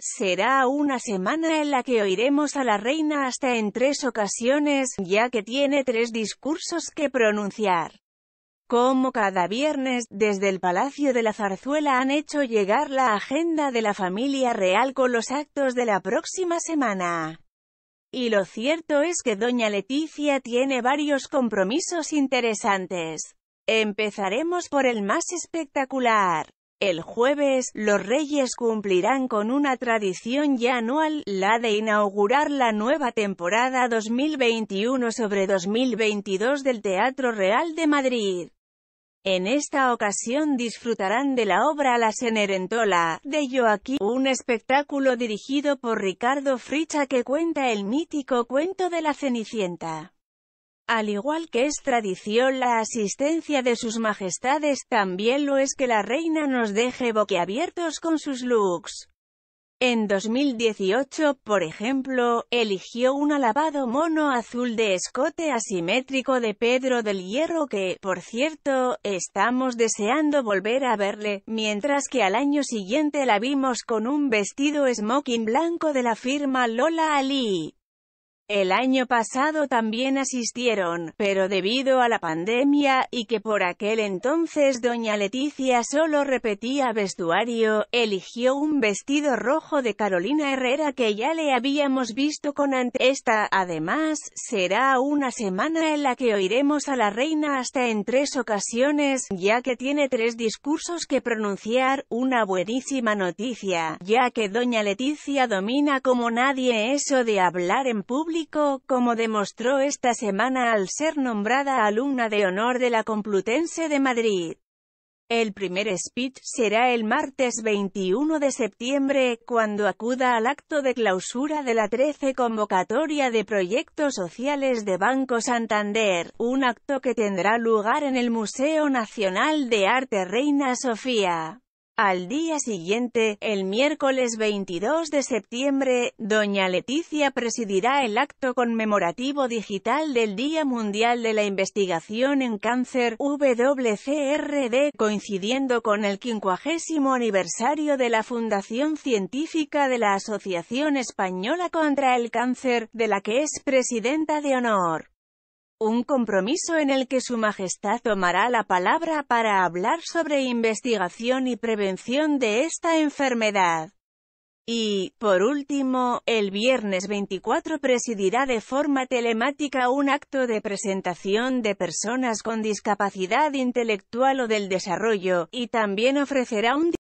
Será una semana en la que oiremos a la reina hasta en tres ocasiones, ya que tiene tres discursos que pronunciar. Como cada viernes, desde el Palacio de la Zarzuela han hecho llegar la agenda de la familia real con los actos de la próxima semana. Y lo cierto es que doña Leticia tiene varios compromisos interesantes. Empezaremos por el más espectacular. El jueves, los Reyes cumplirán con una tradición ya anual, la de inaugurar la nueva temporada 2021 sobre 2022 del Teatro Real de Madrid. En esta ocasión disfrutarán de la obra La Senerentola, de Joaquín, un espectáculo dirigido por Ricardo Fricha que cuenta el mítico cuento de la Cenicienta. Al igual que es tradición la asistencia de sus majestades, también lo es que la reina nos deje boquiabiertos con sus looks. En 2018, por ejemplo, eligió un alabado mono azul de escote asimétrico de Pedro del Hierro que, por cierto, estamos deseando volver a verle, mientras que al año siguiente la vimos con un vestido smoking blanco de la firma Lola Ali. El año pasado también asistieron, pero debido a la pandemia, y que por aquel entonces doña Leticia solo repetía vestuario, eligió un vestido rojo de Carolina Herrera que ya le habíamos visto con ante esta, además, será una semana en la que oiremos a la reina hasta en tres ocasiones, ya que tiene tres discursos que pronunciar, una buenísima noticia, ya que doña Leticia domina como nadie eso de hablar en público como demostró esta semana al ser nombrada alumna de honor de la Complutense de Madrid. El primer speech será el martes 21 de septiembre, cuando acuda al acto de clausura de la 13 Convocatoria de Proyectos Sociales de Banco Santander, un acto que tendrá lugar en el Museo Nacional de Arte Reina Sofía. Al día siguiente, el miércoles 22 de septiembre, doña Leticia presidirá el acto conmemorativo digital del Día Mundial de la Investigación en Cáncer, WCRD, coincidiendo con el quincuagésimo aniversario de la Fundación Científica de la Asociación Española contra el Cáncer, de la que es presidenta de honor un compromiso en el que Su Majestad tomará la palabra para hablar sobre investigación y prevención de esta enfermedad. Y, por último, el viernes 24 presidirá de forma telemática un acto de presentación de personas con discapacidad intelectual o del desarrollo, y también ofrecerá un